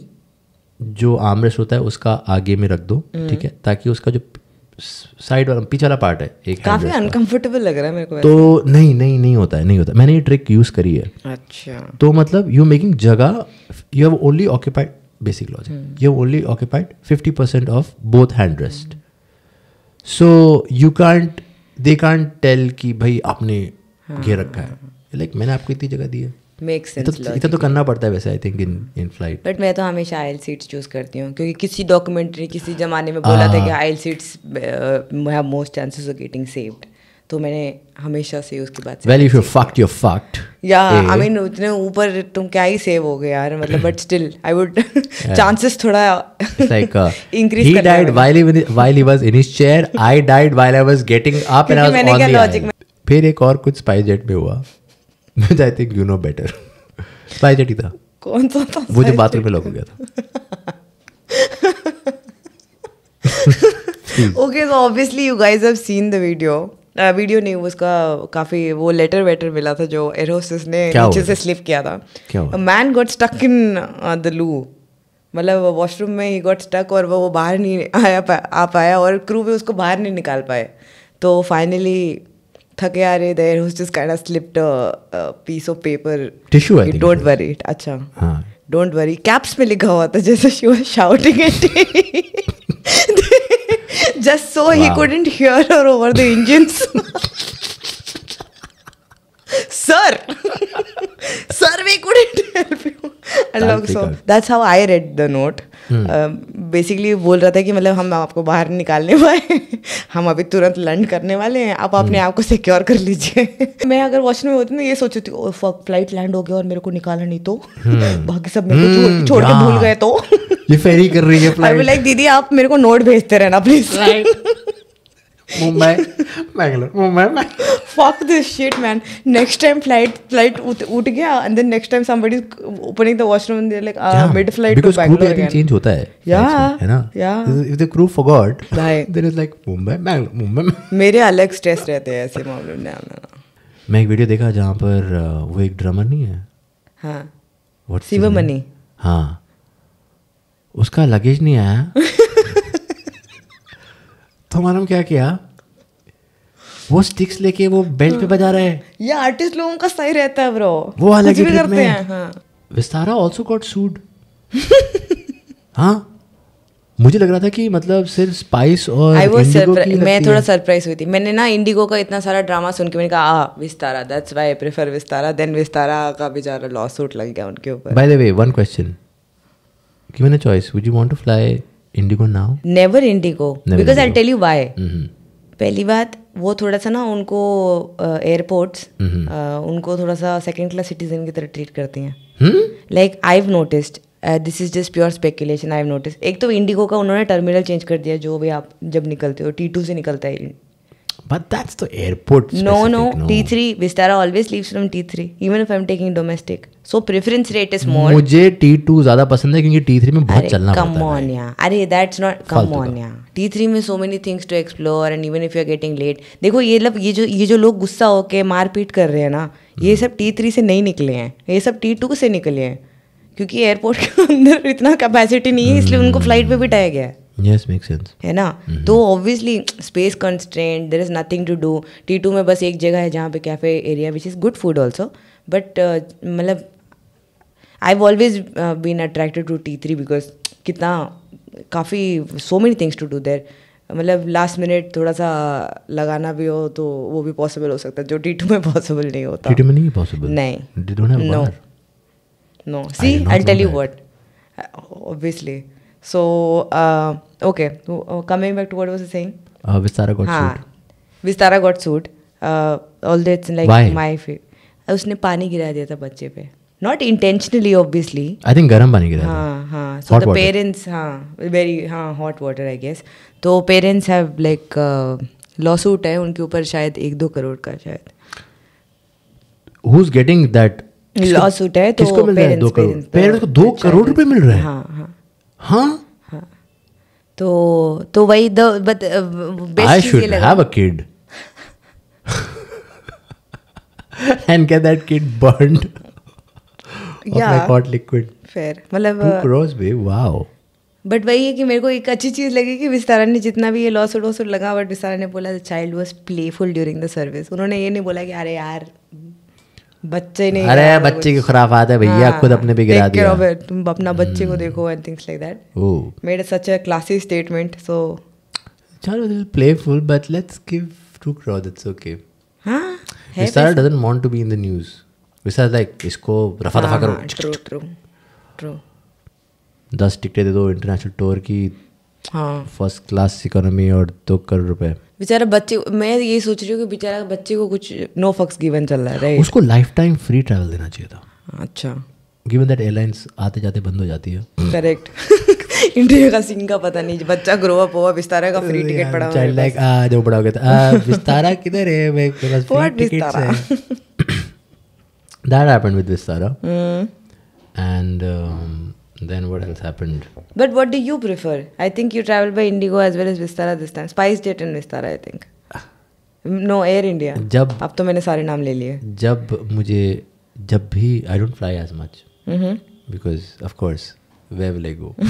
जो आमरेस होता है उसका आगे में रख दो hmm. ठीक है ताकि उसका जो साइड वाला पीछे वाला पार्ट है एक काफी अनकंफर्टेबल लग रहा है मेरे को तो नहीं नहीं नहीं होता है नहीं होता मैंने ये ट्रिक यूज करी है अच्छा तो मतलब यू मेकिंग जगह you have only occupied basic logic you have only occupied 50% of both hand rest so you can't they can't tell कि भाई आपने हाँ। घेर रखा है लाइक मैंने आपको इतनी जगह दी है तो, तो करना पड़ता है वैसे I think in in flight but मैं तो हमेशा आयल सीट्स चूज करती हूँ क्योंकि किसी डॉक्यूमेंट्री किसी जमाने में बोला था कि हाँ। Aisle seats most chances of getting saved तो मैंने हमेशा से उसके बाद well if you fucked your fucked या आई मीन उतने ऊपर तुम क्या ही सेव हो गए यार मतलब but still I would chances थोड़ा like increase he died while he while he was in his chair I died while I was getting up and I was on the फिर एक और कुछ स्पाइस जेट में हुआ but I think you know better SpiceJet था कौन सा था वो जो बाथरूम में लॉक हो गया था okay so obviously you guys have seen the video video नहीं उसका काफी वो लेटर वेटर मिला था जो एरोसिस ने नीचे से स्लिप किया था man got stuck in the loo मतलब वॉशरूम में ही गॉट स्टक और वो वो बाहर नहीं आया आ पाया और क्रू भी उसको बाहर नहीं निकाल पाए तो फाइनली थके आ रहे there who's just kind of slipped a piece of paper tissue I don't worry it अच्छा हां डोंट वरी कैप्स में लिखा हुआ था जैसे she was shouting it just so he couldn't hear her over the engines sir sir we couldn't help you I love so that's how I read the note basically बोल रहा था कि मतलब हम आपको बाहर निकालने पाए हम अभी तुरंत लैंड करने वाले हैं आप अपने हम्म। आप को सिक्योर कर लीजिए मैं अगर वॉशरूम में होती ना ये सोचती ओ फक फ्लाइट लैंड हो गया और मेरे को निकाला नहीं तो हम्म। बाकी सब मेरे को छोड़ हम्म, के भूल गए तो ये फेरी कर रही है फ्लाइट लाइक दीदी आप मेरे को नोट भेजते रहना please Mumbai Bangalore Mumbai fuck this shit man next time flight flight उठ गया and then next time somebody opening the washroom and like mid flight to Bangalore because again change होता है या है ना या if the crew forgot there is like Mumbai Bangalore Mumbai मेरे अलग स्ट्रेस रहते हैं ऐसे मामले में ना मैं एक वीडियो देखा जहां पर uh, वो एक ड्रमर नहीं है हां व्हाट शिवमनी हां उसका लगेज नहीं आया तो हमारा हम क्या किया वो स्टिक्स लेके वो बेल्ट पे हाँ। बजा रहे हैं ये आर्टिस्ट लोगों का सही रहता है ब्रो वो अलग ही करते हैं विस्तारा आल्सो गॉट सूड हाँ मुझे लग रहा था कि मतलब सिर्फ स्पाइस और आई वाज मैं थोड़ा सरप्राइज हुई थी मैंने ना इंडिगो का इतना सारा ड्रामा सुन के मैंने कहा आ Vistara that's why I prefer Vistara then Vistara का भी बेचारा लॉ सूट लग गया उनके ऊपर by the way one question given a choice would you want to fly IndiGo now never IndiGo because I tell you why पहली बात वो थोड़ा सा ना उनको एयरपोर्ट्स uh, mm-hmm. uh, उनको थोड़ा सा सेकंड क्लास सिटीजन की तरह ट्रीट करती हैं like I have noticed this is just pure speculation I have notice एक तो इंडिगो का उन्होंने टर्मिनल चेंज कर दिया जो भी आप जब निकलते हो टी टू से निकलता है But that's the airport. Specific, no, no, T three Vistara always leaves from T three. even if I'm taking domestic. So preference rate is more. मुझे T two ज़्यादा पसंद है क्योंकि T three में बहुत चलना पड़ता है. come on yeah. अरे that's not come on yeah. T three में so many things to explore and even if you're getting late. देखो ये लब ये जो ये जो लोग गुस्सा होके मारपीट कर रहे हैं ना ये सब T three से नहीं निकले हैं ये सब T two से निकले हैं क्योंकि एयरपोर्ट के अंदर इतना कैपेसिटी नहीं है इसलिए उनको फ्लाइट पे बिठाया गया है यस मेक सेंस है ना mm-hmm. तो obviously space constraint there is nothing to do T two में बस एक जगह है जहाँ पे cafe area which is good food also but मतलब I always been attracted to T three because कितना काफ़ी so many things to do there मतलब लास्ट मिनट थोड़ा सा लगाना भी हो तो वो भी पॉसिबल हो सकता है जो टी टू में पॉसिबल नहीं होता टी टू में नहीं पॉसिबल नहीं no no see I tell you what obviously So uh, okay, uh, coming back to what was I saying? Uh, Vistara got हाँ, sued. Vistara got sued. Uh, although it's like Why? my uh, उसने पानी गिरा दिया था बच्चे पे not intentionally obviously I think गर्म पानी गिरा हाँ हाँ सो द पेरेंट्स हाँ वेरी हाँ हॉट वाटर आई गेस तो parents have like lawsuit है उनके ऊपर शायद एक दो करोड़ का शायद who is getting that lawsuit है तो पेरेंट्स को दो करोड़ रुपए मिल रहे हैं हाँ हाँ हाँ तो तो वही द बट बेस्ट चीज ये have a kid and get that kid burn या of like hot liquid. मतलब Two crores भी wow. बट वही है कि मेरे को एक अच्छी चीज़ लगी कि विस्तारा ने जितना भी ये लॉस वोसुड लगा बट विस्तारा ने बोला the child was playful during the service उन्होंने ये नहीं बोला कि अरे यार बच्चे नहीं अरे बच्चे की खराब आदत है भैया हाँ। खुद अपने भी गिरा दिया तुम अपना बच्चे को देखो and things like that made such a classy statement so चलो this playful but let's give two crore that's okay हां Vistara doesn't want to be in the news Vistara like इसको रफा दफा हाँ, करो ट्रू ट्रू ट्रू दस टिकटें दे दो इंटरनेशनल टूर की हाँ फर्स्ट क्लास इकोनॉमी और दो करोड़ रुपए बेचारा बच्चे मैं ये सोच रही हूँ कि बेचारा बच्चे को कुछ नो फक्स गिवन चल रहा है उसको लाइफ टाइम फ्री ट्रैवल देना चाहिए था अच्छा गिवन दैट एयरलाइंस आते जाते बंद हो जाती है करेक्ट इंडिया का सिंह का पता नहीं बच्चा ग्रो अप हुआ विस्तारा का फ्री टिकट पड़ा हुआ चाइल्ड लाइक आ जो बड़ा हो गया था विस्तारा किधर है मैं पास फ्री टिकट है that happened with Vistara and then what else happened? But what do you prefer? I think you traveled by Indigo as well as Vistara this time. Spice Jet and Vistara, I think. No air India. जब अब तो मैंने सारे नाम ले लिए जब मुझे जब भी I don't fly as much because of course where will I go?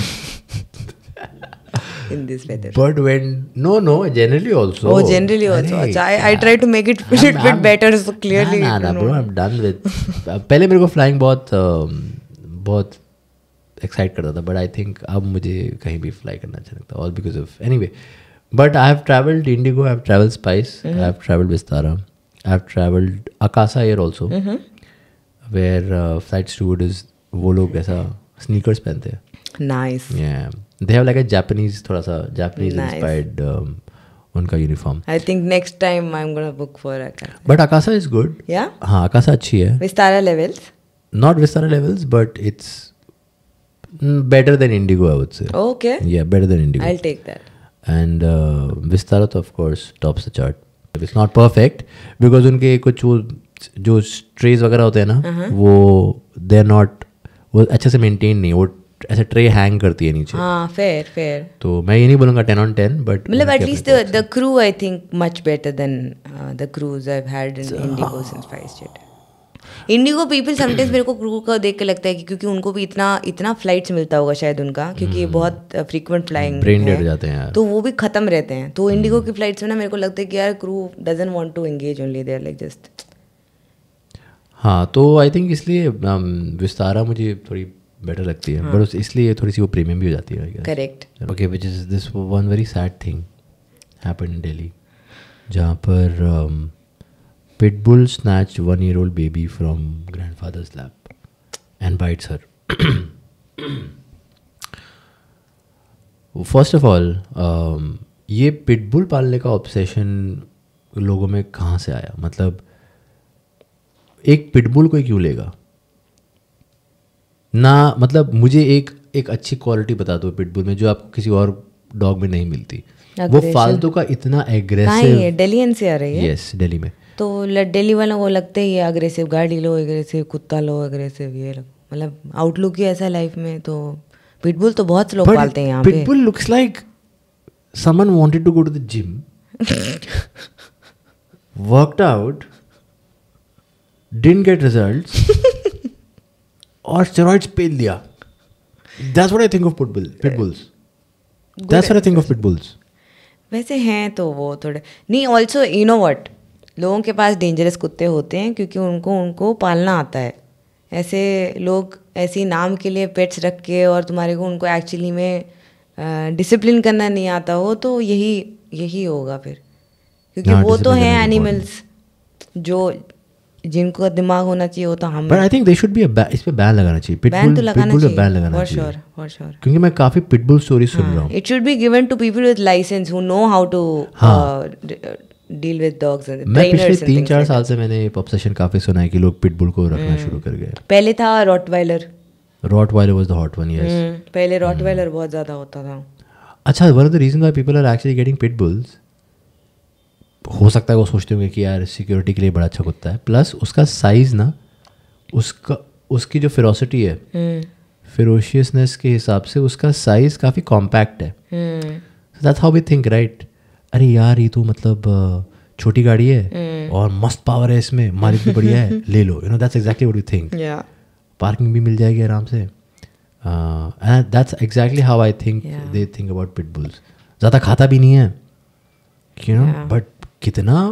In this weather. But when no no generally also. Oh generally also. Achha, I, I try to make it a bit better so clearly. Nah, nah, nah, bro I'm done with. पहले मेरे को flying बहुत बहुत um, excite करता था but I think अब मुझे कहीं भी फ्लाई करना अच्छा लगता all because of anyway but I have travelled IndiGo I have travel Spice I have travelled Vistara I have travelled Akasa Air also where flight students वो लोग ऐसा स्नीकर्स पहनते हैं nice yeah they have like a japanese thoda sa japanese um, उनका uniform I think next time I am gonna book for Akasa but Akasa is good या हां अकासा अच्छी है Vistara levels not Vistara levels but it's better than Indigo, I would say. Okay. Yeah, better than Indigo. I'll take that. And uh, vistarat of course, tops the chart. It's not perfect because उनके कुछ वो जो trays वगैरह होते हैं ना uh-huh. वो they not वो अच्छे से मेंटेन नहीं वो ऐसे ट्रे हैंग करती है नीचे हाँ फेयर फेयर तो मैं ये नहीं बोलूँगा टेन ऑन टेन बट मतलब at least the crew I think much better than the crews I had in IndiGo since five state IndiGo people sometimes मेरे को क्रू का देख के लगता है कि क्योंकि उनको भी इतना इतना फ्लाइट्स मिलता होगा शायद उनका क्योंकि ये hmm. बहुत फ्रीक्वेंट फ्लाइंग ब्रेन डेड जाते हैं तो वो भी खत्म रहते हैं तो इंडिगो hmm. की फ्लाइट्स में ना मेरे को लगता है कि यार crew doesn't want to engage only there like just हाँ तो आई थिंक इसलिए um, विस्तारा मुझे थोड़ी बेटर लगती है बट हाँ. इसलिए थोड़ी सी वो प्रीमियम भी हो जाती है correct okay which is this one very sad thing happen in Delhi जहाँ पर um, Pitbull snatched one year old baby from grandfather's lap and bites her. First of all ये पिटबुल पालने का ऑब्सेशन लोगों में कहाँ से आया मतलब एक पिटबुल को क्यों लेगा ना मतलब मुझे एक एक अच्छी क्वालिटी बता दो पिटबुल में जो आपको किसी और डॉग में नहीं मिलती वो फालतू का इतना एग्रेसिव दिल्ली से आ रही है यस yes, दिल्ली में तो डेली वाला वो लगते ही है अग्रेसिव गाड़ी लो अग्रेसिव कुत्ता लो अग्रेसिव ये मतलब आउटलुक ही ऐसा लाइफ में तो पिटबुल तो बहुत लोग पालते हैं यहाँ pitbull looks like someone wanted to go to the gym worked out didn't get result और स्टेरॉइड्स पेल दिया that's what I think of pitbull pitbulls that's what I think of pitbulls वैसे हैं तो वो थोड़े नहीं ऑल्सो यू नो वट लोगों के पास डेंजरस कुत्ते होते हैं क्योंकि उनको उनको पालना आता है ऐसे लोग ऐसे नाम के लिए पेट्स रख के और तुम्हारे को उनको एक्चुअली में डिसिप्लिन करना नहीं आता हो तो यही यही होगा फिर क्योंकि हाँ, वो तो हैं एनिमल्स जो जिनको दिमाग होना चाहिए वो तो हम but I think they should be इस पे बैन लगाना चाहिए पिटबुल तो लगाना पिटबुल पे बैन लगाना चाहिए फॉर श्योर फॉर श्योर क्योंकि मैं काफी पिटबुल स्टोरी सुन हाँ, रहा हूं it should be given to people with licence who know how to deal with dogs and trainers मैं पिछले तीन चार साल से मैंने ऑब्सेशन काफ़ी सुना है कि लोग पिटबुल को रखना hmm. शुरू कर गए पहले था rottweiler rottweiler was the hot one yes पहले रॉटवाइलर hmm. बहुत ज़्यादा होता था अच्छा one of the reason why people are actually getting pitbulls हो सकता है वो सोचते होंगे कि यार सिक्योरिटी के लिए बड़ा अच्छा कुत्ता है प्लस उसका साइज़ ना उसका उसकी जो फिरोसिटी है फिरोशियसनेस hmm. के हिसाब से उसका साइज़ काफ़ी कॉम्पैक्ट है that's how we think right अरे यार ये तो मतलब छोटी गाड़ी है हम्म। और मस्त पावर है इसमें मालिक भी बढ़िया है ले लो you know that's exactly what you think parking भी मिल जाएगी आराम से and that's exactly how I think they think about pit bulls ज़्यादा खाता भी नहीं है यू नो बट कितना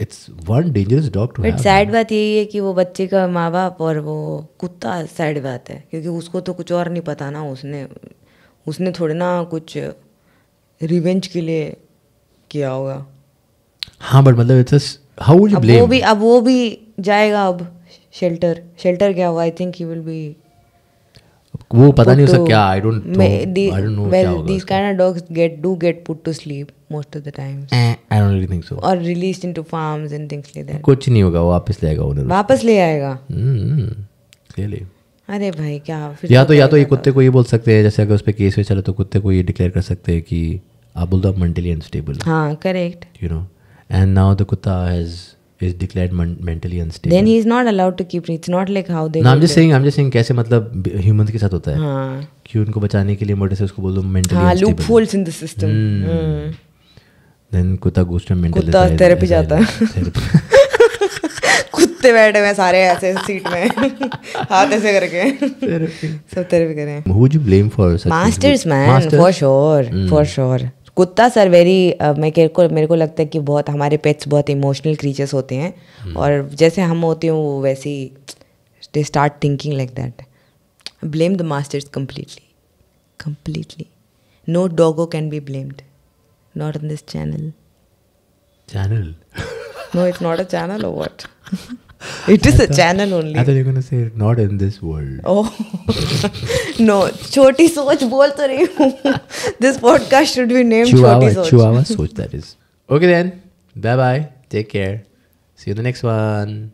it's one dangerous dog too but sad बात यही है कि वो बच्चे का माँ बाप और वो कुत्ता सैड बात है क्योंकि उसको तो कुछ और नहीं पता ना उसने उसने थोड़े ना कुछ रिवेंज के लिए किया होगा हाँ बट मतलब it's how would you blame वो भी अब वो भी जाएगा अब शेल्टर शेल्टर क्या होगा I think he will be वो पता नहीं उसका क्या I don't I don't know well these kind of dogs get do get put to sleep most of the times I don't really think so और released into farms and things like that कुछ नहीं होगा वो वापस ले आएगा उन्हें वापस ले आएगा क्लियरली hmm, अरे भाई क्या या तो, तो या तो ये कुत्ते को ये बोल सकते हैं जैसे अगर उस पर केस हुए चले तो कुत्ते को ये डिक्लेयर कर सकते हैं कि आप बोलते हो मेंटली अनस्टेबल हाँ correct you know and now the कुत्ता has is declared mentally unstable then he is not allowed to keep it's not like how they no, I'm just saying I'm just saying कैसे मतलब humans के साथ होता है हाँ. कि उनको बचाने के लिए मोटे से उसको बोलो mentally हाँ, unstable loop holes in the system hmm. Hmm. then कुत्ता goes to mental कुत्ता therapy जाता है कुत्ते बैठे हुए सारे ऐसे सीट में हाथ ऐसे करके सब थेरेपी करें who would you blame for such masters man for sure for sure कुत्ता सर वेरी मैं को मेरे को लगता है कि बहुत हमारे पेट्स बहुत इमोशनल क्रीचर्स होते हैं हम्म। और जैसे हम होते हैं वो वैसे ही they start thinking like that blame the masters completely completely no doggo can be blamed not in this channel channel no it's not a channel और what it is a channel only. I thought you're gonna say not in this world. Oh no, Choti Soch bol to This podcast should be named Chihuahua, Choti Soch. Chihuahua Soch that is. Okay then. Bye bye. Take care. See you in the next one.